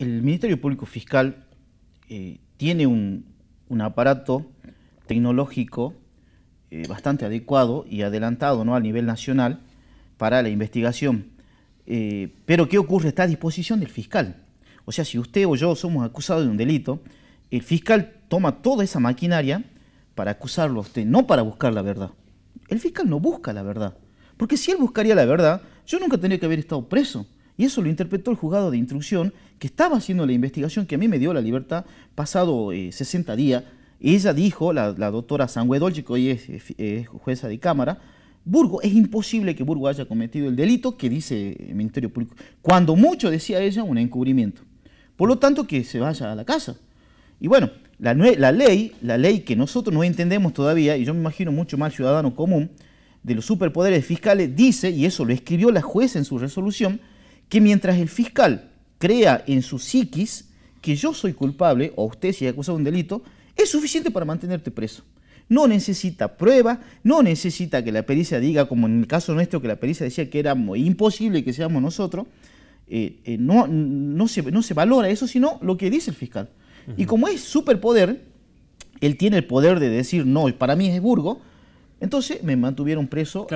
el Ministerio Público Fiscal eh, tiene un, aparato tecnológico eh, bastante adecuado y adelantado ¿no? a nivel nacional para la investigación. Eh, pero ¿qué ocurre? Está a disposición del fiscal. O sea, si usted o yo somos acusados de un delito, el fiscal toma toda esa maquinaria para acusarlo a usted, no para buscar la verdad. El fiscal no busca la verdad. Porque si él buscaría la verdad, yo nunca tendría que haber estado preso. Y eso lo interpretó el juzgado de instrucción que estaba haciendo la investigación que a mí me dio la libertad pasado 60 eh, días. Ella dijo, la, doctora Sanguedolci, que hoy es eh, eh, jueza de cámara, Burgo, es imposible que Burgo haya cometido el delito que dice el Ministerio Público. Cuando mucho decía ella, un encubrimiento. Por lo tanto, que se vaya a la casa. Y bueno, la, la, ley, la ley que nosotros no entendemos todavía, y yo me imagino mucho más ciudadano común, de los superpoderes fiscales, dice, y eso lo escribió la jueza en su resolución, que mientras el fiscal crea en su psiquis que yo soy culpable, o usted si ha acusado un delito, es suficiente para mantenerte preso. No necesita prueba, no necesita que la pericia diga, como en el caso nuestro, que la pericia decía que era imposible que seamos nosotros, eh, eh, no, no, se, no se valora eso, sino lo que dice el fiscal. Y como es superpoder, él tiene el poder de decir, no, para mí es Burgo, entonces me mantuvieron preso.